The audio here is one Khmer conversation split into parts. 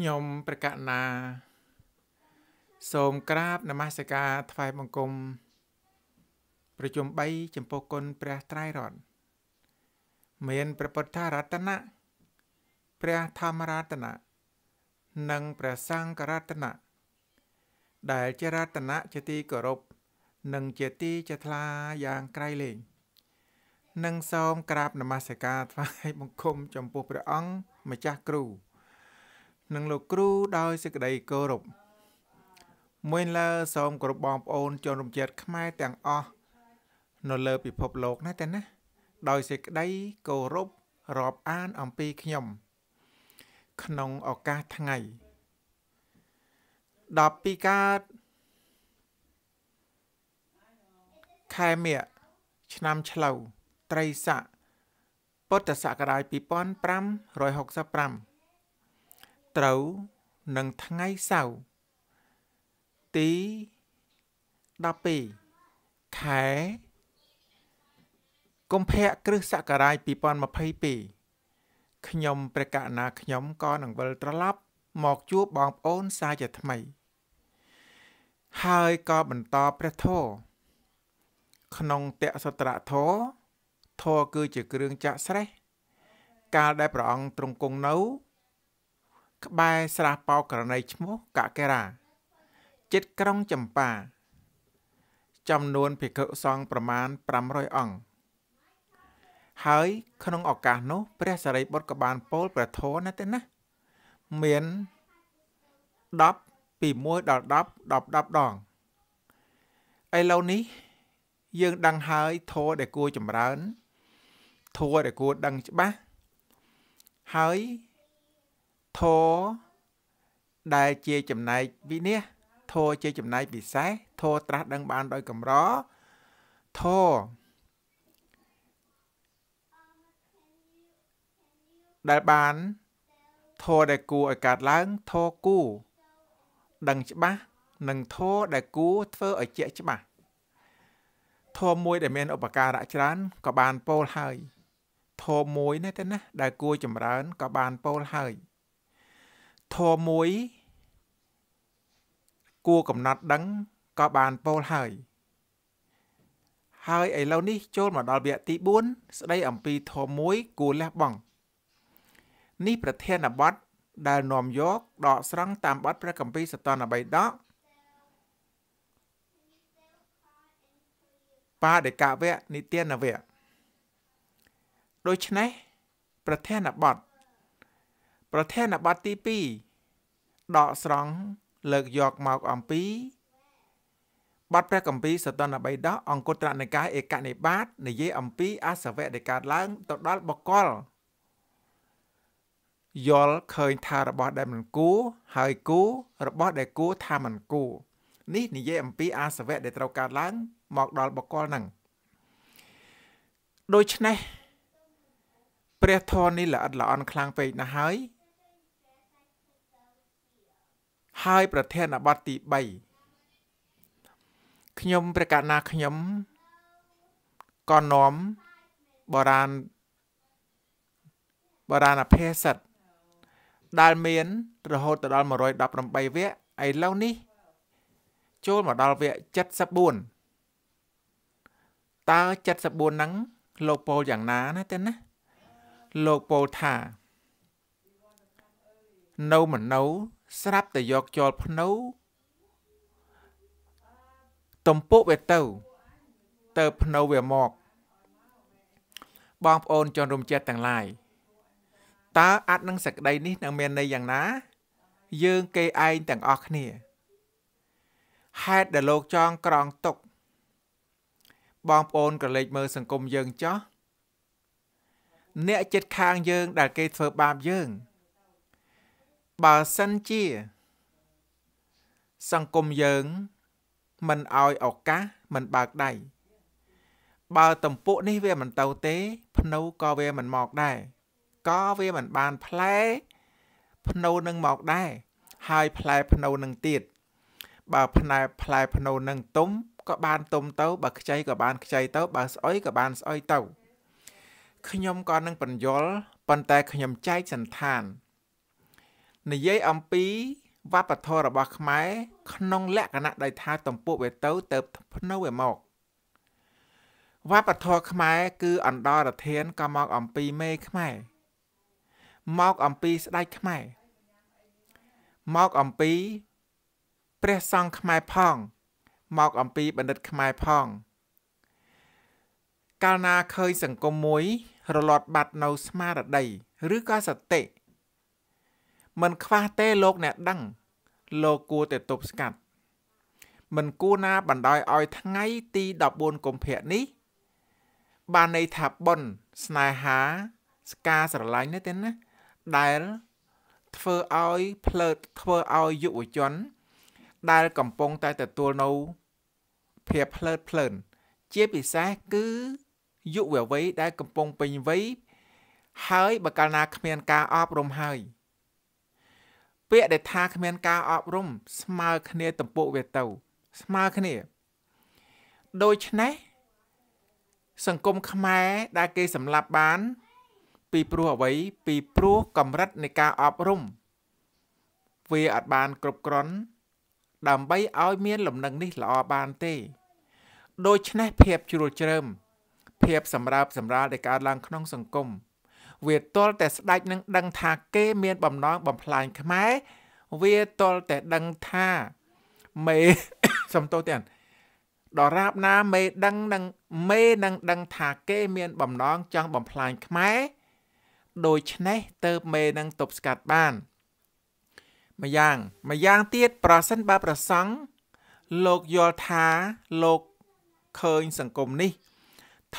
ខ្ញុំប្រកាសណាសូមក្រាបនមស្ការថ្វាយបង្គំប្រជុំ3ចំពោះគុណព្រះត្រៃរតន៍មានព្រះពុទ្ធរតនៈព្រះធម្មរតនៈនិងព្រះសង្ឃរតនៈដែលជារតនៈជាទីគោរពនិងជាទីជាថ្លាយ៉ាងក្រៃលែងនិងសូមក្រាបនមស្ការថ្វាយបង្គំចំពោះព្រះអង្គម្ចាស់គ្រូនិងលោកគ្រូដោយសេចក្តីគោរពមួយលើ សូមគោរពបងប្អូនជនរួមជាតិខ្មែរទាំងអស់នៅលើពិភពលោកណាតែណាដោយសេចក្តីគោរពរាប់អានអំពីខ្ញុំ ក្នុងឱកាសថ្ងៃ12កើតខែមិញឆ្នាំឆ្លូវត្រីស័កពុទ្ធសករាជ2565ត្រូវនិងថ្ងៃសៅរ៍ទី12ខែ កុម្ភៈគ្រិស្តសករាជ2022ខ្ញុំព្រះកណាខ្ញុំក៏នឹងវិលត្រឡប់មកជួបបងប្អូនសាជាថ្មី ហើយក៏បន្តព្រះធម៌ក្នុងតៈសត្រធរធរគឺជាគ្រឿងចាក់ស្រេះកាលដែលព្រះអង្គទ្រង់គង់នៅក្បែរស្រះបោករណីឈ្មោះ កាកេរ៉ាចិត្តក្រុងចម្ប៉ាចំនួនភិក្ខុសង្ឃប្រមាណ500អង្គហើយក្នុងឱកាសនោះព្រះសារីបុត្រក៏បានពោលព្រះធម៌ណាទេណា មាន10ពី1ដល់10 10 10ដងឥឡូវនេះយើងដឹងហើយធម៌ដែលគួរចម្រើនធម៌ដែលគួរដឹងច្បាស់ហើយធរដែលជាចំណែកវិនិច្ឆ័យធរជាចំណែកពិសេសធរត្រាស់ ដឹងបានដោយកម្រធរដែលបានធរដែលគួរឲ្យកាត់ឡើងធរគូដឹងច្បាស់និងធរដែលគួរធ្វើឲ្យជាក់ច្បាស់ធម៌មួយដែលមានឧបការៈច្រើនក៏បានពោលហើយធម៌មួយណាទេណា ដែលគួរចម្រើនក៏បានពោលហើយធម៌មួយគួរកំណត់ដឹងក៏បានពោលហើយ ហើយឥឡូវនេះចូលមកដល់វគ្គទី4ស្ដីអំពីធម៌មួយគួរលះបង់នេះប្រធានបទដែលនាំយកដកស្រង់តាមបទព្រះគម្ពីរសតន3ដកបាដេកវៈនិទានវៈដូច្នេះប្រធានបទប្រធានបទទី2ដកស្រង់លើកយកមកអំពីបទព្រះគម្ពីរសតនបៃដកអង្គត្រនិកាយឯកនិបាតនិយាយអំពីអសវៈដែលកើតឡើងទៅដល់បកលយល់ឃើញថារបស់ ដែលមិនគួរហើយគួររបស់ ដែលគួរថាមិនគួរនេះនិយាយអំពីអាសវៈដែលត្រូវកើតឡើងមកដល់បកលនឹងដូច្នេះព្រះធម៌នេះល្អិតល្អន់ខ្លាំងពេកណាស់ហើយហើយប្រធានបទទី3ខ្ញុំព្រះកណាខ្ញុំក៏នាំបរានបរានអភិសិទ្ធដែលមានរហូតដល់118វគ្គឥឡូវនេះ ចូលមកដល់វគ្គ74តើ74ហ្នឹងលោកពោលយ៉ាងណាណាទេណាលោកពោលថានៅមនៅស្រាប់តែយកចោលភ្នៅទំពុវាទៅទៅភ្នៅវាមកបងប្អូនជនរួមជាតិទាំងឡាយតើអាចនឹងសក្តីនេះនឹងមានន័យយ៉ាងណា យើងគេឯងទាំងអស់គ្នាហេតុដែលលោកចង់ក្រងទុកបងប្អូនក៏លេចមើលសង្គមយើងចោះអ្នកចិត្តខាងយើងដែលគេធ្វើបាបយើងបើសិនជា សង្គមយើង មិនអោយឱកាសមិនបើកដៃបើតំពុនេះវាមិនទៅទេភ្នៅក៏វាមិនមកដែរក៏វាមិនបានផ្លែ ភ្នៅនឹងមកដែរហើយផ្លែភ្នៅនឹងទៀត បើផ្នែផ្លែភ្នៅនឹងទុំក៏បានទុំទៅបើខ្ចីក៏បានខ្ចីទៅបើស្អុយក៏បានស្អុយទៅខ្ញុំក៏នឹងបញ្យល់ប៉ុន្តែខ្ញុំចែកសន្តាននិយាយអំពីវប្បធម៌របស់ខ្មែរក្នុងលក្ខណៈដោយថាតំពុកវេទៅទៅភ្នៅឯមកវប្បធម៌ខ្មែរគឺអន្តរធានក៏មកអំពីមេខ្មែរមកអំពីស្ដេចខ្មែរមកអំពី ព្រះសង្ឃខ្មែរផង មកអំពីបណ្ឌិតខ្មែរផងកាលណាឃើញសង្គមមួយ រលត់បាត់នៅ ស្មារតីឬក៏សតិមិនខ្វះទេលោកអ្នកដឹងលោកគួរតែទប់ស្កាត់មិនគួរណាបណ្ដោយឲ្យថ្ងៃ ទី14កុម្ភៈនេះបានន័យថាប៉ុនស្នេហាស្ការស្រឡាញ់នេះទេណាដែលធ្វើឲ្យផ្លើតធ្វើឲ្យយុវជនដែលកំពុងតែទទួលនៅ ភាពផ្លើតផ្លើនជាពិសេសគឺយុវវ័យដែលកំពុងពេញវ័យហើយបើកាលណាគ្មានការអប់រំហើយពាក្យដែលថាគ្មានការអប់រំស្មើគ្នាទំពុកវាទៅ ស្មើគ្នា ដូច្នេះសង្គមខ្មែរដែលគេសម្លាប់បាន ពីព្រោះអ្វីពីព្រោះកម្រិតនៃការអប់រំ វាអត់បានគ្រប់គ្រាន់ដើម្បីឲ្យមានលំនឹងនេះល្អបានទេ ដូច្នេះភាពជ្រួលជ្រើមភាព សម្រើបសម្រាលដែលកើតឡើងក្នុងសង្គមវាទាល់តែស្ដេចនឹងដឹងថាគេមានបំណងបំផ្លាញខ្មែរវាទាល់តែដឹងថាមេសំទោសទាំងដរាបណាមេដឹងនឹងមេនឹងដឹងថាគេមានបំណងចង់បំផ្លាញខ្មែរដូច្នេះទៅមេនឹងទប់ស្កាត់បានម្យ៉ាងម្យ៉ាងទៀតប្រសិនបើប្រសង់លោកយល់ថាលោកឃើញសង្គមនេះ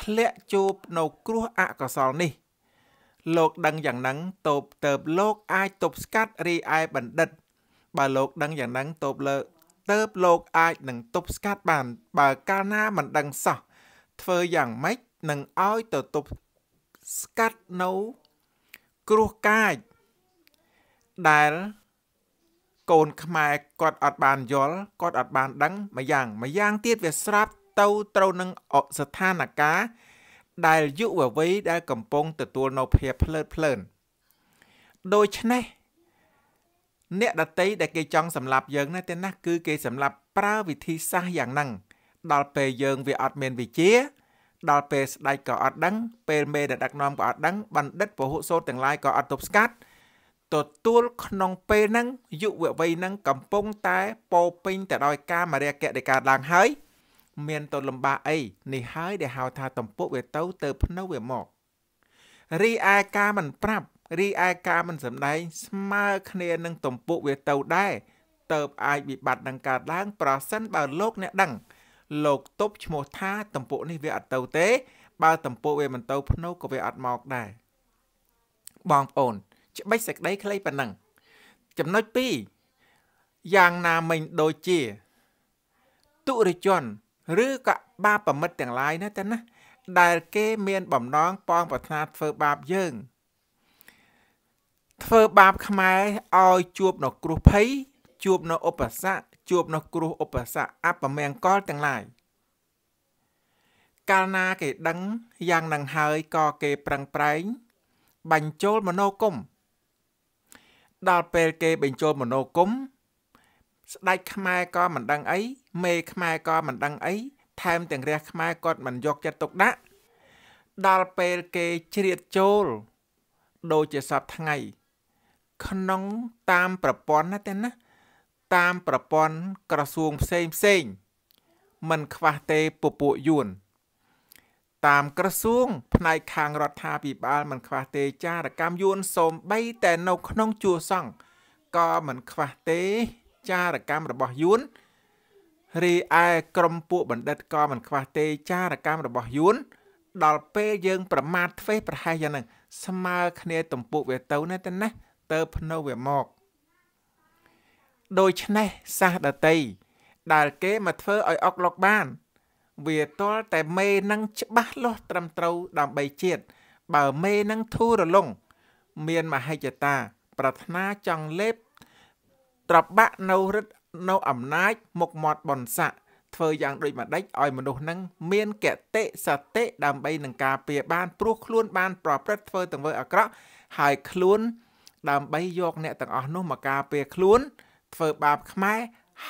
ធ្លាក់ជួបនៅគ្រោះអកុសលនេះលោកដឹងយ៉ាងហ្នឹងតូបទៅបលោកអាចទប់ស្កាត់រីឯបណ្ឌិត បើលោកដឹងយ៉ាងហ្នឹងតូបលើទៅបលោកអាចនឹងទប់ស្កាត់បាន បើកាលណាមិនដឹងសោះធ្វើយ៉ាងម៉េចនឹងឲ្យទៅទប់ស្កាត់នៅគ្រោះកាចដែលកូនខ្មែរគាត់អត់បានយល់គាត់អត់បាន ដឹងម្យ៉ាងម្យ៉ាងទៀតវាស្រាប់ទៅត្រូវនឹងស្ថានភាពដែលយុវវ័យដែលកំពុងទទួលនៅភាពភ្លើតភ្លើនដូច្នេះអ្នកដតីដែលគេចង់សម្លាប់យើងណាទេណាគឺគេសម្លាប់ប្រើវិធីសាស្ត្រយ៉ាងហ្នឹងដល់ពេលយើងវាអត់មានវិជា ដល់ពេលស្ដេចក៏អត់ដឹងពេលមេដែលដឹកនាំក៏អត់ដឹងបណ្ឌិត ពហុសូត្រទាំងឡាយក៏អត់ទប់ស្កាត់ទទួលក្នុងពេលហ្នឹងយុវវ័យហ្នឹងកំពុងតែពោពេញទៅដោយការមរាគៈដែលកើតឡើងហើយមានទៅលំបាកអីនេះហើយដែលហៅថាតំពុកវាទៅទៅភ្នៅវាមករីឯការមិនប្រាប់រីឯការមិនសម្ដែងស្មើគ្នានឹងតំពុកវាទៅដែរតើបអាចវិបត្តិនឹងកើតឡើងប្រសិន បើលោកអ្នក ដឹង លោកតុបឈ្មោះថាតំពុកនេះវាអត់ទៅទេ បើតំពុកវាមិនទៅ ភ្នៅក៏វាអត់មកដែរបងប្អូនច្បិចសេចក្តីខ្លីប៉ុណ្ណឹងចំណុច2យ៉ាងណាមិញដូចជាទុរិជនឬក៏បាបប្រមិតទាំងឡាយណាតែណា ដែលគេ មានបំណងប៉ងប្រាថ្នាធ្វើបាបយើងធ្វើបាបខ្មែរឲ្យជួបនៅគ្រោះភ័យជួបនៅឧបសគ្គជួបនៅគ្រោះឧបសគ្គអពមង្គលទាំងឡាយកាលណាគេដឹងយ៉ាងនឹងហើយក៏គេប្រឹងប្រែងបញ្ចូលមនោគមដល់ពេលគេ បញ្ចូលមនោគមស្ដេចខ្មែរក៏មិនដឹងអីមេខ្មែរក៏មិនដឹងអីថែមទាំងរះខ្មែរគាត់មិនយកចិត្តទុកដាក់ដល់ពេលគេជ្រៀតចូលដូចជាសពថ្ងៃ ក្នុងតាមប្រព័ន្ធណាទេណា តាមប្រព័ន្ធក្រសួងផ្សេងផ្សេងมันខ្វះទេពពួកយួនតាមក្រសួងផ្នែកខាងរដ្ឋាភិបាលมันខ្វះទេចារកម្មយួនសូម្បីតែនៅក្នុងជួសង្ឃក៏មិនខ្វះទេចារកម្មរបស់យួនរីឯក្រុមពួកបណ្ឌិតក៏មិនខ្វះទេចារកម្មរបស់យួនដល់ពេលយើងប្រមាថធ្វេសប្រហែសយ៉ាងហ្នឹងស្មើគ្នាទំពុះវាទៅណាទៅណាទៅភ្នៅវាមកដូច្នេះសាសដតីដែលគេមកធ្វើឲ្យអុកលុកបាន វាតល់តែមេនឹងច្បាស់លាស់ត្រឹមត្រូវដើម្បីជាតិបើមេនឹងធូររលុង មានមហិច្ឆតា ប្រាថ្នាចង់លេបត្របាក់នៅរិទ្ធនៅអំណាចមុខមាត់បនស័កធ្វើយ៉ាងដូចម្ដេចឲ្យមនុស្សនឹងមានកតិសតិដើម្បីនឹងការពៀបានព្រោះខ្លួនបានប្រព្រឹត្តធ្វើទង្វើអាក្រក់ហើយខ្លួនដើម្បីយកអ្នកទាំងអស់នោះមកការពៀខ្លួនធ្វើបាបខ្មែរ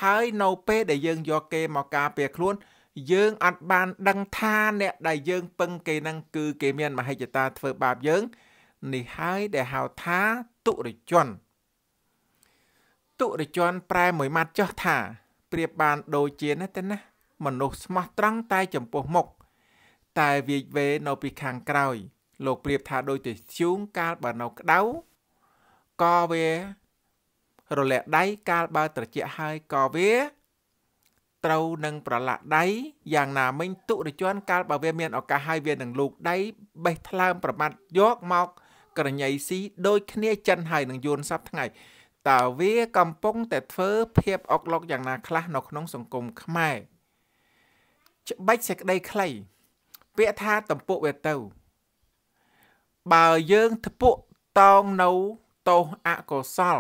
ហើយនៅពេលដែលយើងយកគេមកការពៀខ្លួន យើងអត់បានដឹងថាអ្នកដែលយើងពឹងគេនឹងគឺគេមានមហិច្ឆតាធ្វើបាបយើង នេះហើយដែលហៅថាទុរិជនទុរជនប្រែមួយម៉ាត់ចុះថាប្រៀបបានដូចជាណាទៅណាមនុស្សស្មោះត្រង់តែ ចំពោះមុខតែវាយវេនៅពីខាងក្រោយ លោកប្រៀបថាដូចទៅធ្យូងកាលបើនៅក្តៅក៏វារលាក់ដៃកាលបើត្រជាក់ហើយក៏វាត្រូវនឹងប្រឡាក់ដៃយ៉ាងណាមិញទុរជនកាលបើវាមានឱកាសហើយវានឹងលូកដៃបេះថ្លើមប្រមាត់យកមកក្រញ៉ៃស៊ីដូចគ្នាចិនហើយនឹងយួនសັບថ្ងៃតើវាកំពុងតែធ្វើភាពអុកឡុកយ៉ាងណាខ្លះនៅ ក្នុងសង្គមខ្មែរច្បាច់សេចក្តីខ្លី ពាក្យថាតំពុកវាទៅបើយើងទពុកតោងនៅទោសអកុសល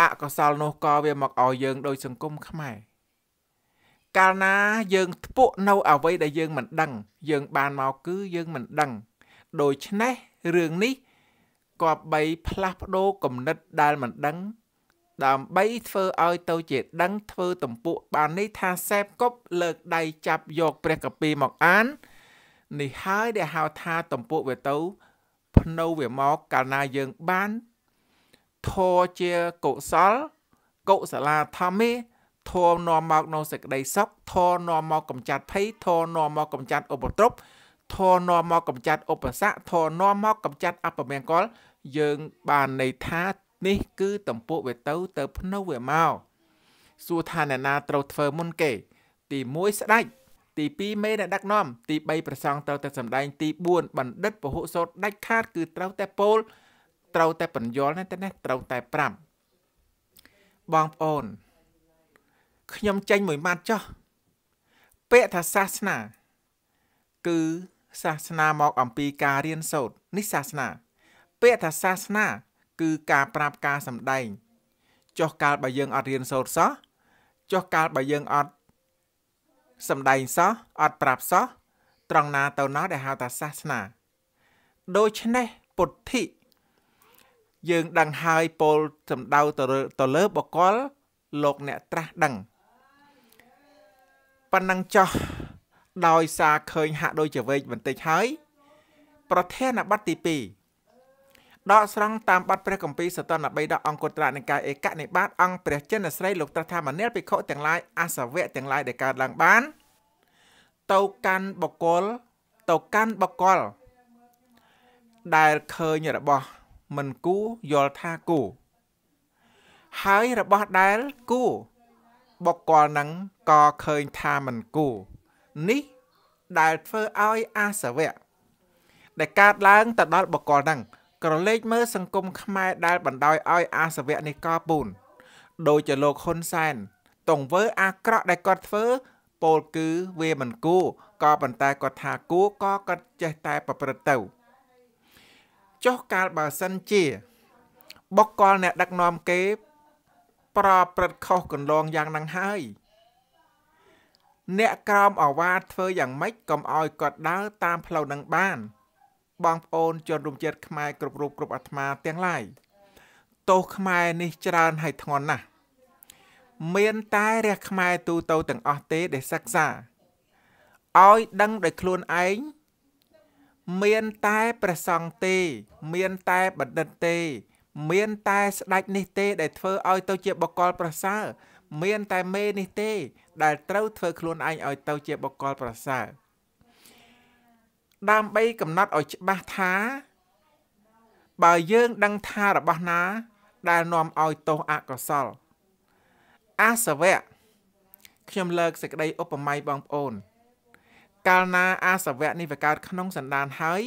អកុសលនោះក៏វាមកឲ្យយើងដោយសង្គមខ្មែរកាលណាយើងទពុកនៅអ្វីដែលយើងមិនដឹង យើងបានមកគឺយើងមិនដឹង ដូច្នេះរឿងនេះគប្បីផ្លាស់ប្ដូរគំនិតដែលមិនដឹងដើម្បីធ្វើឲ្យទៅជាដឹងធ្វើទំពួកបាននេះថាសេពគប់លើកដៃចាប់យកព្រះកាពីមកអាននេះហើយដែលហៅថាទំពួកវាទៅ ភ្នៅវាមកកាលណាយើងបានធរជាកុសលកុសលាធម្មេធរនាំមកនៅសេចក្តីសុខធរនាំមកកំចាត់ភ័យធរនាំមកកំចាត់ឧបទ្រពធរនាំមកកំចាត់ឧបសគ្គធរនាំមកកំចាត់អពមង្គលយើងបានន័យថានេះ គឺតំពោវាទៅទៅ ភ្នៅវាមកសួរថាអ្នកណាត្រូវធ្វើមុនគេទី1ស្ដេចទី2មេអ្នកដឹកនាំទី3ប្រសង់ត្រូវតែសម្ដែង ទី4បណ្ឌិត ពហុសូត្រដាច់ខាត គឺត្រូវតែពោលត្រូវតែបញ្យល់ណាតែណាត្រូវតែប្រាប់បងប្អូនខ្ញុំចេញមួយម៉ាត់ចោះពាក្យថាសាសនា គឺសាសនាមក អំពីការរៀនសូត្រនេះសាសនាពាក្យថាសាសនា គឺការប្រាប់ការសម្ដែង ចុះកាលបើយើងអត់រៀនសូត្រសោះចុះកាលបើយើងអត់សម្ដែងសោះអត់ប្រាប់សោះត្រង់ណាទៅណាដែលហៅថាសាសនា ដូច្នេះពុទ្ធិយើងដឹងហើយពលសម្ដៅទៅទៅលើបកលលោកអ្នកត្រាស់ដឹងប៉ុណ្ណឹងចោះដោយសារឃើញហាក់ដូចជាវែកបន្តិចហើយ ប្រធានបទទី2ដកស្រង់តាមបទព្រះគម្ពីរសតន3ដកអង្គត្រនិកាយឯកនិបាតអង្គព្រះចិនស្រីលោកត្រាស់ថាមនាលភិក្ខុទាំងឡាយអសវៈទាំងឡាយដែលកើតឡើងបានទៅកាន់បកលទៅកាន់បកលដែលឃើញរបស់មិនគូយល់ថាគូ ហើយរបស់ដែលគូ បកលនឹងក៏ឃើញថាមិនគូនេះដែលធ្វើឲ្យអាសវៈដែលកើតឡើងទៅដល់បកលហ្នឹងក្រឡេកមើលសង្គមខ្មែរដែលបណ្ដោយឲ្យអាសវៈនេះកពូនដោយជាលោកហ៊ុនសែនតង្វើអាក្រក់ ដែលគាត់ធ្វើពោលគឺវាមិនគួរក៏ប៉ុន្តែគាត់ថាគួរក៏គាត់ចេះតែប្រព្រឹត្តទៅចុះកាលបើសិនជាបុគ្គលអ្នកដឹកនាំគេ ប្រព្រឹត្តខុសកន្លងយ៉ាងហ្នឹងហើយអ្នកក្រោមអាវ៉ាធ្វើយ៉ាងម៉េចកុំឲ្យគាត់ដើរតាមផ្លូវនឹងបានបងប្អូនជនរួមជាតិខ្មែរគ្រប់រូបគ្រប់អាត្មាទាំងឡាយទោសខ្មែរនេះច្រើនហើយធ្ងន់ណាស់មានតែរះខ្មែរទូទៅទាំងអស់ទេដែលសិក្សាឲ្យដឹងដោយខ្លួនឯងមានតែព្រះសង្ឃទេ មានតែបណ្ឌិតទេមានតែស្ដេចនេះទេដែលធ្វើឲ្យទៅជាបកលប្រសើរមានតែមេនេះទេដែលត្រូវធ្វើខ្លួនឯងឲ្យទៅជាបកលប្រសើរដើម្បីកំណត់ឲ្យច្បាស់ថា បើយើងដឹងថារបស់ណា ដែលនាំឲ្យទោសអកុសលអាសវៈខ្ញុំលើកសេចក្តីឧបមាបងប្អូនកាលណា អាសវៈនេះវាកើតក្នុងសន្តានហើយ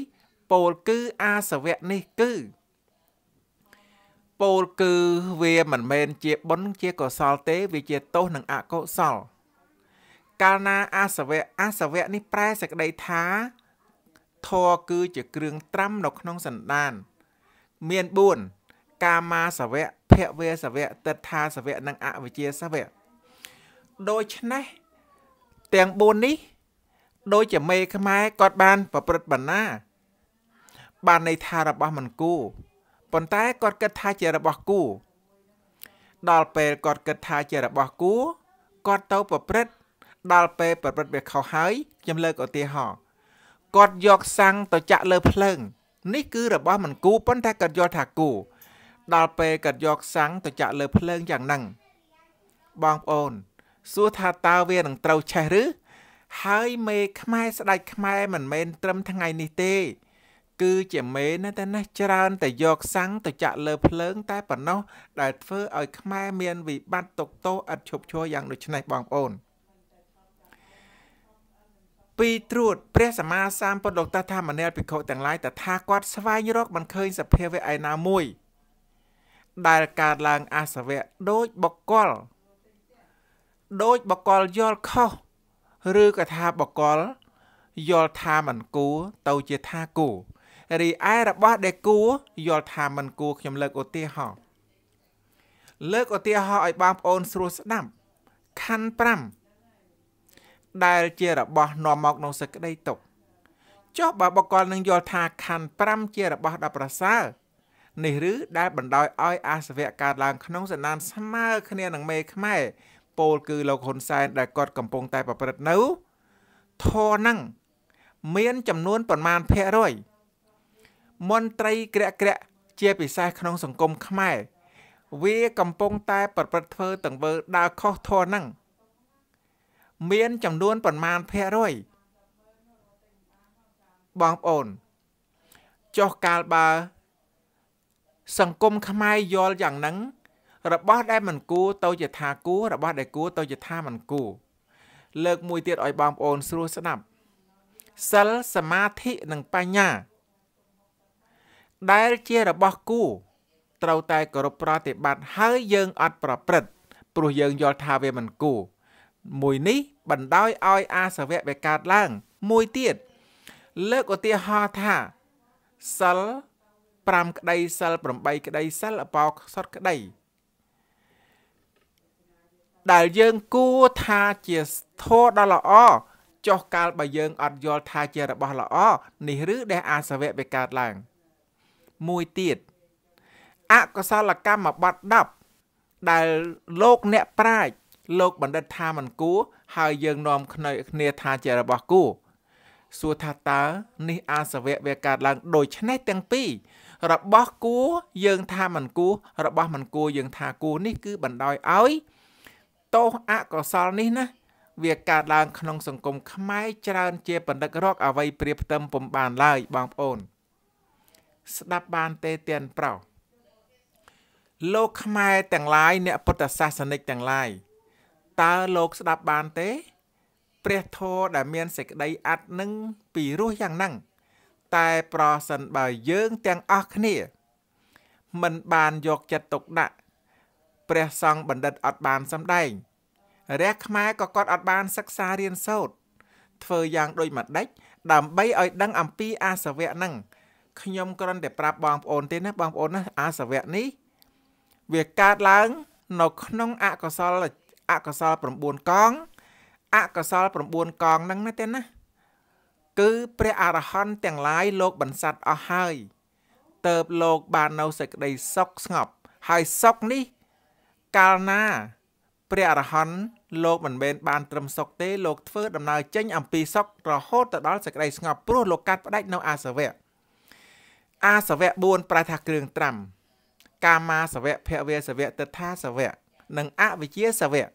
ពោលគឺអាសវៈនេះគឺពោលគឺវាមិនមែនជាបុណ្យជាកុសលទេវាជាទោសនិងអកុសលកាលណា អាសវៈអាសវៈនេះប្រែសេចក្តីថាធរគឺជាគ្រឿងត្រាំនៅក្នុងសន្តាន មាន4កាមាសវៈភវេសវៈទិដ្ឋាសវៈនិងអវិជ្ជាសវៈដូច្នេះ ទាំង4នេះដូចជាមេខ្មែរគាត់បានប្រព្រឹត្តបណ្ណា បានន័យថារបស់មិនគូប៉ុន្តែគាត់គិតថាជារបស់គូ ដល់ពេលគាត់គិតថាជារបស់គូគាត់ទៅប្រព្រឹត្តដល់ពេលប្រព្រឹត្តវាខុសហើយខ្ញុំលើកឧទាហរណ៍គាត់យកសាំងទៅចាក់លើភ្លើងនេះគឺរបស់មិនគូប៉ុន្តែគាត់យល់ថាគូដល់ពេលគាត់យកសាំងទៅចាក់លើភ្លើងយ៉ាងហ្នឹងបងប្អូនសួរថាតើវានឹងត្រូវឆេះឬហើយមេខ្មែរស្ដេចខ្មែរមិនមែនត្រឹមថ្ងៃនេះទេ គឺជាមេណាតែណាច្រើនតែយកសាំងទៅចាក់លើភ្លើង តែប៉ុណ្ណោះដែលធ្វើឲ្យខ្មែរមានវិបត្តិຕົកតោឥតឈប់ឈរយ៉ាងដូចនេះបងប្អូនពីត្រួតព្រះសម្មាសម្ពុទ្ធលោកតាថាមនាលភិក្ខុទាំងឡាយតថាគាត់ស្វែងរកមិនឃើញសភាវៈឯណាមួយ ដែលកើតឡើងអាសវៈដោយបកលដោយបកលយល់ខុសឬក៏ថាបកលយល់ថាមិនគួរទៅជាថាគួររីឯរបស់ដែលគួរយល់ថាមិនគួរខ្ញុំលើកឧទាហរណ៍លើកឧទាហរណ៍ឲ្យបងប្អូន ស្រួលស្ដាប់ខណ្ឌ5ដែលជារបស់នាំមកនូវសេចក្តីទុក្ខចុះបើបុគ្គលនឹងយល់ថាខណ្ឌ5ជារបស់ដ៏ប្រសើរនេះឬដែលបណ្ដោយឲ្យអាសវៈកើតឡើងក្នុងសណ្ដានស្មើគ្នានឹងមេខ្មែរពោលគឺលោកហ៊ុនសែន ដែលគាត់កំពុងតែប្រព្រឹត្តនៅធរនឹងមានចំនួនប្រមាណភាគរយមន្ត្រីក្រក្រជាពិសេសក្នុងសង្គមខ្មែរវាកំពុងតែប្រព្រឹត្តធ្វើទាំងវើដើរខុសធរនឹងមាន ចំនួនប្រមាណភាគរយបងប្អូនចុះកាលបើសង្គមខ្មែរយល់យ៉ាងហ្នឹងរបស់ ដែលមិនគួរទៅជាថាគួររបស់ដែលគួរទៅជាថាមិនគួរលើកមួយទៀតឲ្យបងប្អូនស្រួលស្ដាប់សិលសមាធិនិងបញ្ញា ដែលជារបស់គូ ត្រូវតែគោរពប្រតិបត្តិហើយយើងអត់ប្រព្រឹត្តព្រោះយើងយល់ថាវាមិនគួរមួយនេះបណ្ដោយឲ្យ អាសវៈវាកើតឡើង មួយទៀតលើកឧទាហរណ៍ថាសិល5ក្តីសិល8ក្តីសិលអបោសតក្តីដែលយើងគួរថាជាធម៌ដ៏ល្អចុះកាលបើយើងអត់យល់ថាជារបស់ល្អនេះឬដែលអាសវៈវាកើតឡើង មួយទៀតអកុសលកម្មបត្តិ10ដែលលោកអ្នកប្រាជ្ញលោកបណ្ឌិតថាមិនគួរហើយយើងនាំគ្នាថាជារបស់គួរសួរថាតើនេះអាសវៈវាកើតឡើង ដូចនេះទាំងពីររបស់គួរយើងថាមិនគួររបស់មិនគួរយើងថាគួរនេះគឺបណ្ដោយឲ្យទោសអកុសលនេះណាវាកើតឡើងក្នុងសង្គមខ្មែរច្រើនជាបណ្ឌិតរកអ្វីព្រៀបផ្ទឹមពំបានឡើយបងប្អូន ស្ដាប់បានទេទៀនប្រោលោកខ្មែរទាំងឡាយអ្នកពុទ្ធសាសនិកទាំងឡាយតើលោកស្ដាប់បានទេ ព្រះធម៌ដែលមានសេចក្តីអាត់នឹងពីរោះយ៉ាងហ្នឹងតែប្រសិនបើយើងទាំងអស់គ្នាមិនបានយកចិត្តទុកដាក់ព្រះសង្ឃបណ្ឌិតអត់បានសម្ដែងរះខ្មែរក៏គាត់អត់បានសិក្សារៀនសូត្រធ្វើយ៉ាងដូចម្ដេចដើម្បីឲ្យដឹងអំពីអាសវៈហ្នឹងខ្ញុំគ្រាន់តែប្រាប់បងប្អូនទេណាបងប្អូនណាអាសវៈនេះ វាកើតឡើងនៅក្នុងអកុសលអកុសល9កងអកុសល9កងហ្នឹងណាទេណាគឺព្រះអរហន្តទាំងឡាយលោកបន្សាត់អស់ហើយតើបលោកបាននៅសេចក្តីសុខស្ងប់ហើយសុខនេះកាលណា ព្រះអរហន្តលោកមិនមែនបានត្រឹមសុខទេលោកធ្វើដំណើរចេញ អំពីសុខរហូតទៅដល់សេចក្តីស្ងប់ព្រោះលោកកាត់ផ្ដាច់នៅអាសវៈអាសវៈ4ប្រែថាគ្រឿងត្រាំកាមាសវៈភវៈសវៈទិដ្ឋាសវៈនិងអវិជ្ជាសវៈ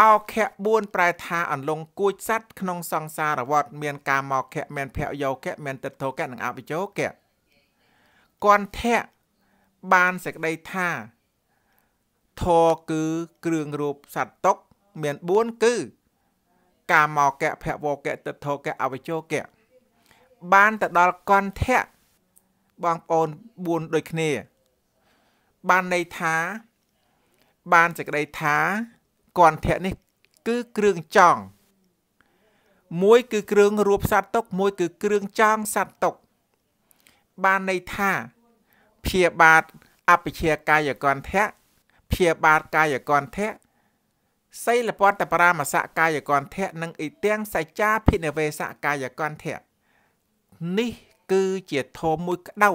អោខៈ4ប្រែថាអន្លង់គួចសัตว์ក្នុងសង្សារវដ្តមានកាមោខៈមានភយយោខៈមានទិដ្ឋោខៈនិងអវិជ្ជោខៈគន្ធៈបានសេចក្តីថាធរគឺគ្រឿងរូបសัตว์តុកមាន4គឺ កាមោកៈភវកៈទិដ្ឋោកៈអវិជ្ជោកៈបានទៅដល់កន្ធៈបងប្អូន4ដូចគ្នា បានន័យថាបានសេចក្តីថាគន្ធៈនេះគឺគ្រឿងចង់មួយគឺគ្រឿងរូបសត្វទុកមួយ គឺគ្រឿងចង់សត្វទុកបានន័យថាព្យាបាទអភិជាកាយកន្ធៈព្យាបាទកាយកន្ធៈសីលពតបរាមសកាយកន្ធៈនិងអ៊ីទាំងសច្ចាភិនិវេសកាយកន្ធៈនេះគឺជាធម៌មួយក្តៅ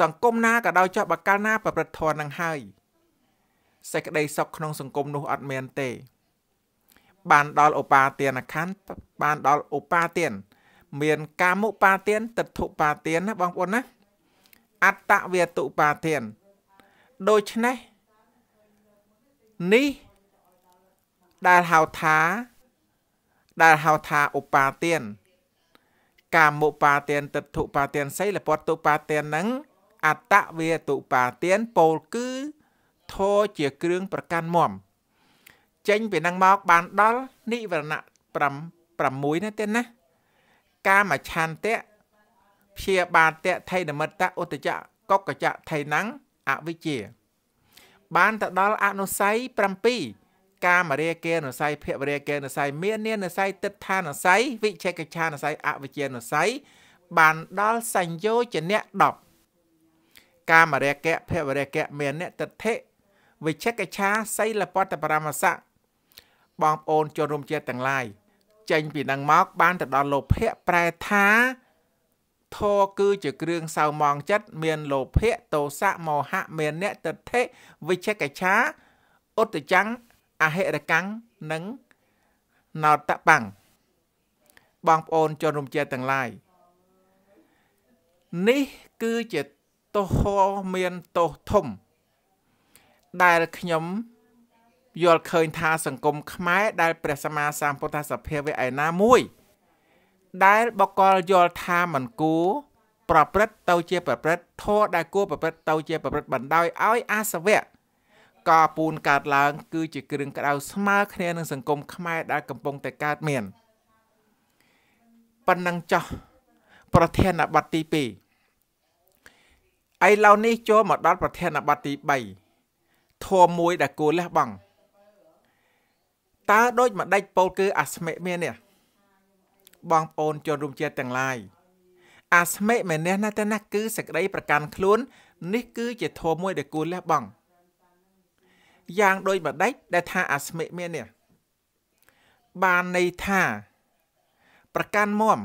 សង្គមណាក៏ដោយចោះបកលណាប្រព្រឹត្តធម៌នឹងហើយសេចក្តីសុខក្នុងសង្គមនោះអត់មានទេបានដល់ឧបាទានខណ្ឌបានដល់ឧបាទាន មានកាមុបាទានទិដ្ឋុបាទានណាបងប្អូនណាអត្តវេតុបាទាន ដូច្នេះនេះដែលហៅថា ដែលហៅថាឧបាទានកាមុបាទាន ទិដ្ឋុបាទានសីលពតទុបាទាននឹងអត្តវេតុបាទានពោលគឺធរជាគ្រឿងប្រកាន់មមចេញពីនឹងមកបានដល់និវរណៈ5 6ណាទេណាកាមឆន្ទៈព្យាបាទៈថេនមិត្តៈឧត្តចៈកុកចៈថេណੰអវិជ្ជា បានទៅដល់អនុស័យ7កាមរាគេនុស័យភវរាគេនុស័យមាននានុស័យទិដ្ឋានុស័យវិជេកឆានុស័យអវិជ្ជានុស័យបានដល់សញ្ញោចនៈ10កាមរាគៈភវរាគៈមានៈទិដ្ឋិវិឆេកឆាសីលពតបរមស័កបងប្អូនជនរួមជាតិទាំងឡាយចេញពីនឹងមក បានទៅដល់លោភៈប្រែថាធរគឺជាគ្រឿងសៅមងចិត្តមានលោភៈទោសៈមោហៈមានអ្នកទិដ្ឋិវិឆេកឆាឧត្តចੰងអហិរកੰងនិងណោតបੰងបងប្អូនជនរួមជាតិទាំងឡាយនេះគឺជាទោសមានទោសធំដែលខ្ញុំយល់ឃើញថា សង្គមខ្មែរដែល ព្រះសម្មាសម្ពុទ្ធសភាវៈឯណាមួយ ដែលបកលយល់ថាមិនគួរប្រព្រឹត្តទៅជា ប្រព្រឹត្តធម៌ដែលគួរប្រព្រឹត្តទៅ ជាប្រព្រឹត្តបណ្ដោយឲ្យអាសវៈក៏ពូនកើតឡើង គឺជាគ្រឿងក្តៅស្មើគ្នានឹងសង្គមខ្មែរដែលកំពុងតែកើតមានប៉ុណ្ណឹងចោះប្រធានបទទី2ឥឡូវនេះចូលមកដល់ប្រធានបទទី3ធម៌មួយដែលគួរលះបង់តើដូចមួយដេចពោលគឺអាស្មិមេនេះបងប្អូនជនរួមជាតិទាំងឡាយអាស្មិមេនេះណាទៅណាគឺសេចក្តីប្រកាន់ខ្លួននេះគឺជាធម៌មួយដែលគួរលះបង់យ៉ាងដូចមួយដេចដែលថាអាស្មិមេនេះបានន័យថា ប្រកាន់មម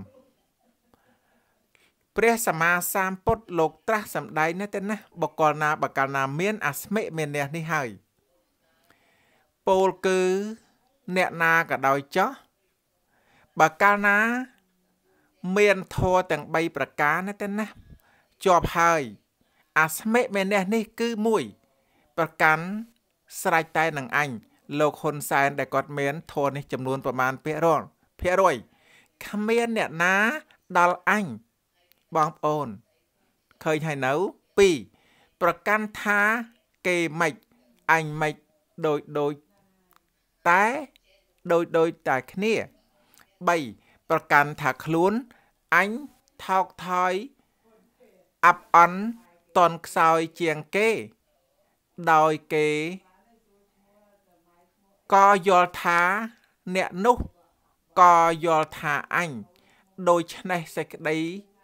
ព្រះសម្មាសម្ពុទ្ធលោកត្រាស់សម្ដែងនៅទៅណាបកលណាបកលណាមានអាស្មិមាននេះនេះហើយពោលគឺអ្នកណាក៏ដោយចោះបើកាលណាមានធម៌ទាំង3ប្រការណាទៅណាជាប់ហើយអាស្មិមេនេះនេះគឺមួយប្រកាន់ស្រេចតែនឹងអញលោកហ៊ុនសែន ដែលគាត់មានធននេះចំនួនប្រមាណភាគរយភាគរយគ្មានអ្នកណាដល់អញបងប្អូនឃើញហើយនៅ2ប្រកាន់ថាគេមិនអញមិនដោយដោយតែដោយដោយតែគ្នា3ប្រកាន់ថាខ្លួនអញថោកថយ អាប់អន់តន់ខ្សោយជាងគេ ដោយគេក៏យល់ថា អ្នកនោះក៏យល់ថាអញ ដូច្នេះសេចក្តី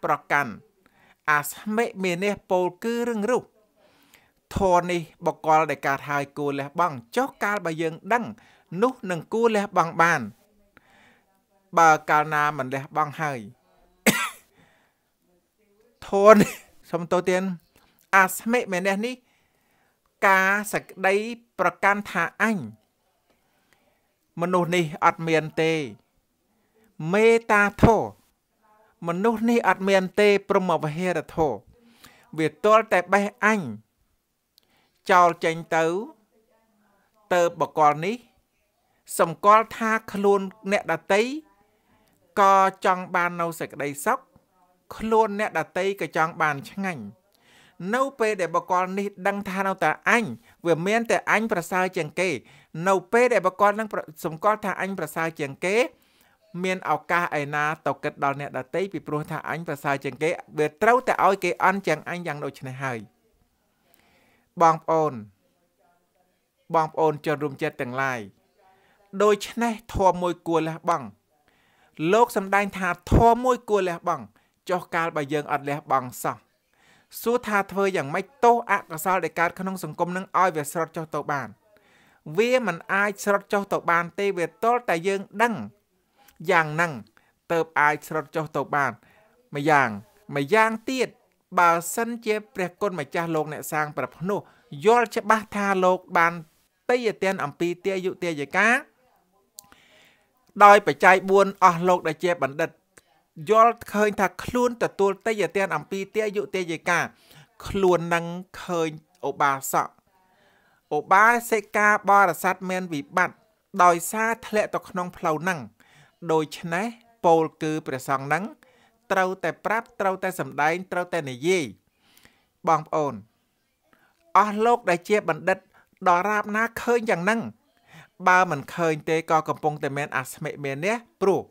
ប្រកាន់អាស្មិមេនេះពោលគឺរឿងរុះធរនេះបកលដែលកាត់ហើយគួរលះបង់ចុះកាលបើយើង ដឹង នោះនឹងគួរលះបង់បាន បើកាលណាមិនលះបង់ហើយធរនេះសំតោទៀនអាស្មិមេនេះនេះការសក្តីប្រកាន់ថាអញមនុស្សនេះអត់មានទេ មេតាធរមនុស្សនេះអត់មាន ទេព្រមអវហេរធោវាទាល់តែបេះអញចោលចេញទៅទៅបកលនេះសម្គាល់ថាខ្លួនអ្នកដតីក៏ចង់បាននៅសេចក្តីសុខខ្លួនអ្នកដតីក៏ចង់បាន ឆ្ងាញ់នៅ ពេលដែលបកលនេះដឹងថានៅតែអញវាមានតែអញប្រសើរជាងគេ នៅពេលដែលបកលនឹងសម្គាល់ថាអញប្រសើរជាងគេមានឱកាសឯណាទៅគិតដល់អ្នកដតីពីព្រោះថាអញប្រសើរជាងគេវាត្រូវតែឲ្យគេអន់ជាងអញយ៉ាងដូចនេះហើយបងប្អូនបងប្អូនជនរួមចិត្តទាំងឡាយដូច្នេះធម៌មួយគួរលះបង់លោកសំដែងថាធម៌មួយគួរលះបង់ចុះកាលបើយើងអត់លះបង់សោះសួរថាធ្វើយ៉ាងម៉េចទោសអកុសលដែលកើតក្នុងសង្គមនឹងឲ្យវាស្រុតចុះទៅបានវាមិនអាចស្រុតចុះទៅបានទេ វាតលតែយើងដឹងយ៉ាងហ្នឹងទៅអាចស្រុតចុះទៅបានម្យ៉ាងម្យ៉ាងទៀតបើសិនជាព្រះគុណម្ចាស់លោកអ្នកសាងព្រះភ្នោះយល់ច្បាស់ថាលោកបានតីយទានអំពីទាយុទាយិកាដោយបច្ច័យ4អស់លោកដែលជាបណ្ឌិតយល់ឃើញថាខ្លួនទទួលតីយទានអំពីទាយុទាយិកាខ្លួននឹងឃើញឧបាសកឧបាសិកាបរិស័ទមានវិបត្តិដោយសារធ្លាក់ទៅក្នុងផ្លូវហ្នឹងដូច្នេះពោលគឺព្រះសង្ឃហ្នឹងត្រូវតែប្រាប់ត្រូវតែសម្ដែងត្រូវតែនិយាយបងប្អូនអស់លោកដែលជាបណ្ឌិតដល់រាបណាឃើញយ៉ាងហ្នឹងបើមិនឃើញទេក៏កំពុងតែមានអាស្មិមាននេះព្រោះ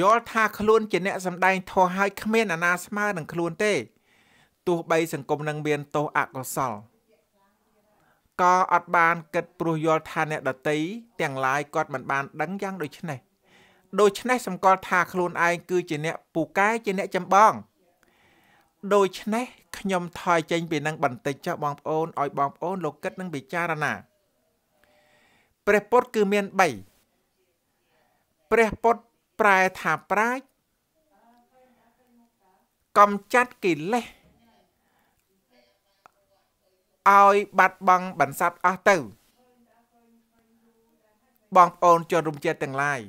យល់ថាខ្លួនជាអ្នកសម្ដែងធោះហើយគ្មានអាណាស្មើនឹងខ្លួនទេទោះបីសង្គមនឹងមានទោសអកុសលក៏អត់បានគិតព្រោះយល់ថាអ្នកដតីទាំងឡាយគាត់មិនបាន ដឹងយ៉ាងដូចនេះដូច្នេះសម្គាល់ថាខ្លួនឯងគឺជាអ្នកពូកែជាអ្នកចម្បង ដូច្នេះខ្ញុំថយចេញពីនឹងបន្តិចចុះបងប្អូនឲ្យបងប្អូនលោកគិតនឹងពិចារណាព្រះពុទ្ធគឺមាន3ព្រះពុទ្ធប្រែថាប្រាជ្ញកំចាត់កិលេសឲ្យបាត់បង់បន្សាត់អស់ទៅ បងប្អូនជនរួមជាតិទាំងឡាយ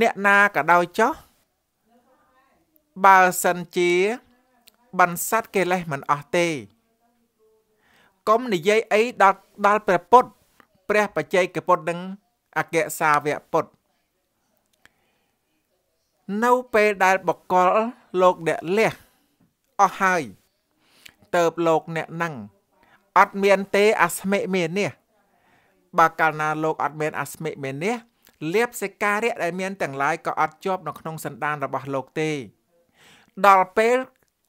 អ្នកណាក៏ដោយចោះបើសិនជាបន្សាត់កិលេសមិនអស់ទេកុំនិយាយអីដល់ដល់ព្រះពុទ្ធព្រះបច្ចេកពុទ្ធនិងអគ្គសាវកពុទ្ធនៅពេលដែលបកលលោកអ្នកលះអស់ហើយតើបលោកអ្នកនឹងអត់មានទេអាស្មិមេនេះបើកាលណាលោកអត់មានអាស្មិមេនេះលៀបសិការៈដែលមានទាំងឡាយក៏អត់ជាប់នៅក្នុងសន្តានរបស់លោកទេ ដល់ពេល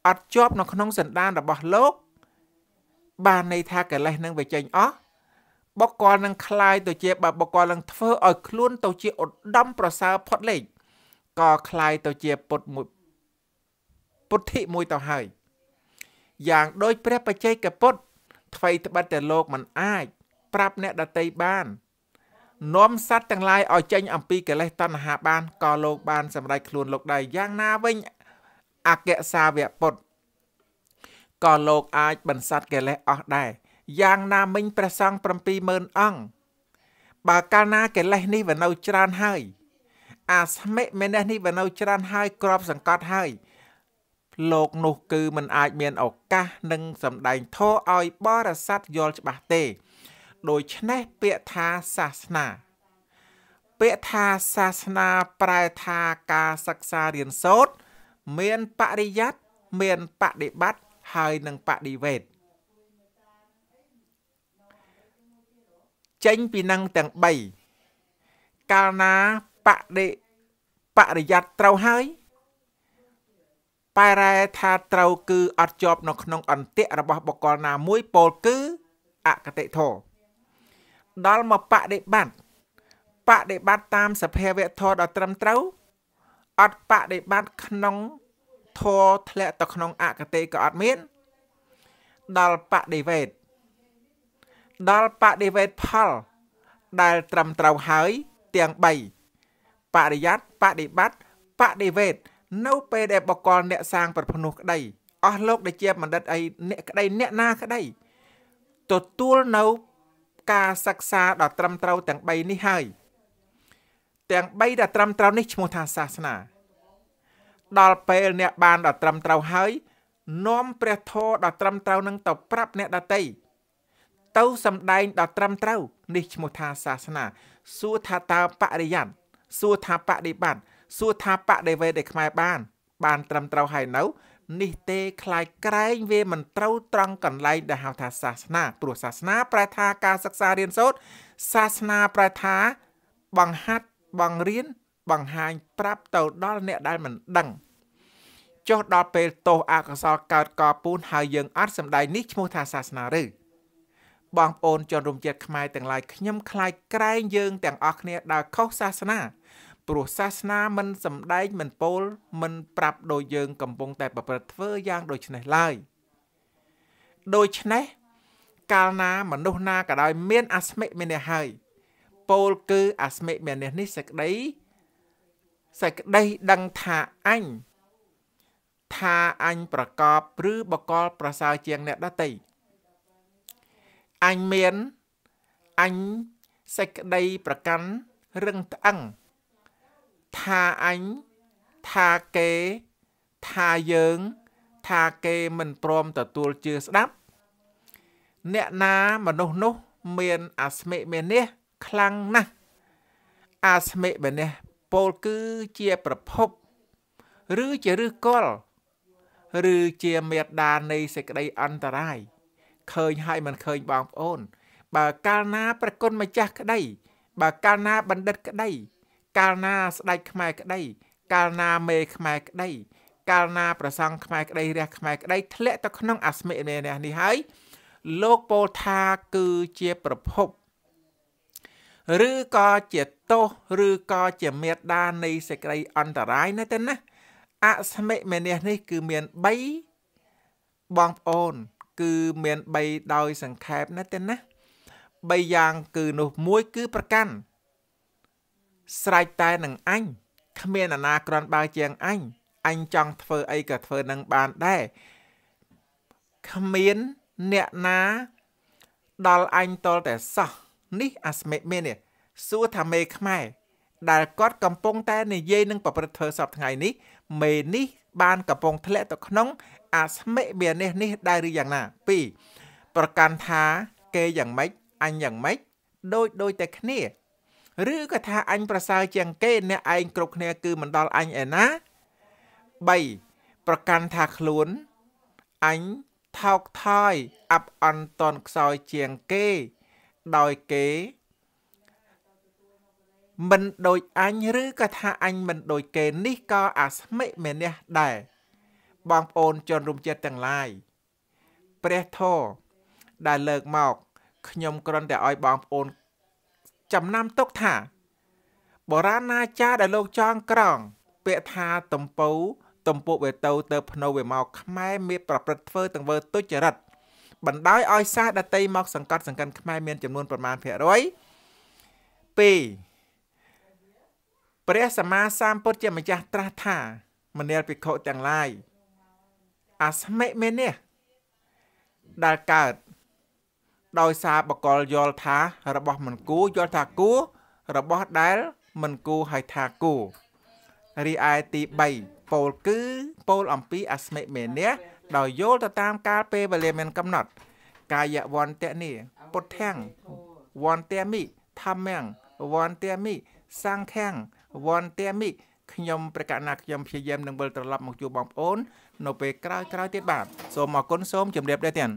អត់ជាប់នៅក្នុងសន្តាន របស់លោក បានន័យថាកិលេសនឹងវាចេញអស់បុគ្គលនឹងคลายទៅជាបើបុគ្គលនឹងធ្វើឲ្យខ្លួន ទៅជាឧត្តមប្រសើរផុតលេខក៏คลายទៅជាពុទ្ធមួយពុទ្ធិមួយទៅហើយយ៉ាងដូចព្រះបច្ចេកពុទ្ធអ្វីត្បិតតែលោកមិនអាចប្រាប់អ្នកដតីបាននាំសត្វទាំងឡាយឲ្យចេញអំពីកិលេសតណ្ហាបានក៏លោកបាន សម្រេចខ្លួនលោកដែរយ៉ាងណាវិញអក្យសាវៈពុទ្ធក៏លោកអាចបន្សាត់កិលេសអស់ដែរយ៉ាងណាមិញព្រះសង្ឃ70000អង្គបើកាលណាកិលេសនេះវានៅច្រើនហើយ អាស្មិមេនេះនេះវានៅ ច្រើនហើយក្របសង្កត់ហើយលោកនោះគឺមិនអាចមានឱកាសនឹងសម្ដែងធម៌ឲ្យបរិស័ទយល់ច្បាស់ទេដូច្នេះពាក្យថាសាសនា ពាក្យថាសាសនាប្រែថាការសិក្សារៀនសូត្រមានបរិយ័តមានបដិបត្តិហើយនឹងបដិវេត ចេញពីនឹងទាំង3កាលណាបដិបរិយ័តត្រូវហើយប៉ែរ៉ែថាត្រូវគឺអត់ជាប់នៅក្នុង អន្តៈរបស់បុគ្គលណាមួយពោលគឺអកតិធមដល់មកបដិបត្តិបដិបត្តិតាមសភាវៈធម៌ដ៏ត្រឹមត្រូវអត់បដិបត្តិក្នុងធម៌ធ្លាក់ទៅក្នុងអកតិក៏អត់មានដល់បដិវេត ដល់បដិវេតផលដែលត្រឹមត្រូវហើយទាំង3បរិយ័តបដិបត្តិបដិវេតនៅពេលដែលបកលអ្នកសាងប្រភ្នោះក្តីអស់លោកដែលជាបណ្ឌិតអីអ្នកក្តីអ្នកណាក្តីទទួលនៅការសិក្សាដ៏ត្រឹមត្រូវទាំង3នេះហើយទាំង3ដ៏ត្រឹមត្រូវនេះឈ្មោះថាសាសនា ដល់ពេលអ្នកបានដ៏ត្រឹមត្រូវហើយនាំព្រះធម៌ដ៏ត្រឹមត្រូវនឹងទៅប្រាប់អ្នកដតី ទៅសំដែងដល់ត្រឹមត្រូវនេះឈ្មោះថាសាសនាសួរថាតើបរិយ័តសួរថាបដិបត្តិសួរថាបដិវេតឯខ្មែរបាន បាន ត្រឹមត្រូវហើយនៅ នេះទេ ខ្លាយក្រែងវាមិនត្រូវត្រង់កន្លែងដែលហៅថាសាសនាព្រោះសាសនាប្រែថាការសិក្សារៀនសូត្រសាសនាប្រែថា បង្ហាត់បង្រៀនបង្ហាញប្រាប់ទៅដល់អ្នកដែលមិនដឹងចុះដល់ពេលទោសអកុសលកើតកពូនហើយយើងអត់សំដែងនេះឈ្មោះថាសាសនាឬបងប្អូនជនរួមជាតិខ្មែរទាំងឡាយខ្ញុំខ្លាចក្រែងយើងទាំងអស់គ្នាដើរខុសសាសនាព្រោះសាសនាមិនសំដែងមិនពោលមិនប្រាប់ដោយយើង កំពុងតែប្រព្រឹត្តធ្វើយ៉ាង ដូច្នេះឡើយដូច្នេះ កាលណា មនុស្សណាក៏ដោយមានអាស្មិមាននេះហើយពោលគឺអាស្មិមាននេះនេះសក្តីសក្តីដឹងថាអញ ថាអញប្រកបឬបកលប្រសើរជាងអ្នកដតីអញមានអញសេចក្តីប្រកាន់រឹងត្អឹងថាអញថាគេថាយើង ថាគេមិនព្រមទទួលជឿស្ដាប់អ្នកណាមនុស្សនោះ មានអាស្មិមេនេះខ្លាំងណាស់អាស្មិមេនេះពោលគឺជាប្រភពឬជាឫសគល់ឬជាមេត្តានៃសេចក្តីអន្តរាយឃើញហើយមិនឃើញបងប្អូន បើកាលណាប្រគុណម្ចាស់ក្តីបើកាលណាបណ្ឌិតក្តីកាលណាស្ដេចខ្មែរក្តីកាលណាមេ ខ្មែរក្តីកាលណាប្រសង់ខ្មែរក្តីរះខ្មែរក្តីធ្លាក់ទៅក្នុងអស្មិមេរះនេះហើយលោកពោលថាគឺជាប្រភព ឬក៏ជាទោសឬក៏ជាមេដានៃសេចក្តីអន្តរាយណាទៅណាអសមិមេនះនេះ គឺមាន3បងប្អូន គឺមាន3ដោយសង្ខេបណាទៅណា3យ៉ាងគឺនោះមួយ គឺប្រកាន់ស្រេចតែនឹងអញគ្មានអាណាក្រន់បើជាងអញអញចង់ធ្វើអីក៏ធ្វើនឹងបានដែរគ្មានអ្នកណា ដល់អញតលតែសោះនេះអាស្មេមាននេះសួរថាមេ ខ្មែរដែលគាត់កំពុងតែនិយាយនឹងប្រព្រឹត្តធ្វើសពថ្ងៃនេះ មេនេះបានកំពុងធ្លាក់ទៅក្នុង អាស្មិមាននេះនេះដែរឬយ៉ាងណា2ប្រកាន់ថាគេយ៉ាងម៉េចអញយ៉ាងម៉េចដូចដូចតែគ្នាឬក៏ថាអញប្រសើរជាងគេអ្នកឯងគ្រប់គ្នាគឺមិនដល់អញឯណា3ប្រកាន់ថាខ្លួន អញថោកថយអាប់អន់តនខ្សោយជាងគេ ដោយគេ មិនដូចអញឬក៏ថាអញមិនដូចគេ នេះក៏អាស្មិមេនះដែរបងប្អូនជនរួមជាតិទាំងឡាយ ព្រះធរដែលលើកមកខ្ញុំគ្រាន់តែឲ្យបងប្អូនចំណាំទុកថា បរាណាចារដែលលោកចងក្រង ពាក្យថាតំពៅតំពុវេតៅទៅភ្នៅវាមកខ្មែរមានប្រព្រឹត្តធ្វើទាំងវើទុច្ចរិតបណ្ដោយឲ្យសាសដតីមកសង្កត់សង្កិនខ្មែរមានចំនួនប្រមាណភាគរយ2ព្រះសម្មាសម្ពុទ្ធជាម្ចាស់ត្រាស់ថាមនាលភិក្ខុទាំងឡាយ អាស្មិមេនេះដែលកើតដោយសារបកលយល់ថា របស់មិនគូយល់ថាគូ របស់ដែលមិនគូហើយថាគូរីឯទី3ពោលគឺពោលអំពីអស្មិមេនៈដោយយល់ទៅតាមកាលពេលវេលាមានកំណត់កាយវន្តនេពុទ្ធាំងវន្តមិធម្មំវន្តមិសង្ឃំវន្តមិខ្ញុំប្រកាសណាខ្ញុំព្យាយាមនឹងវិលត្រឡប់មកជួបបងប្អូន នៅពេលក្រោយៗទៀតបាទសូមអរគុណសូមជម្រាបដែរទាំង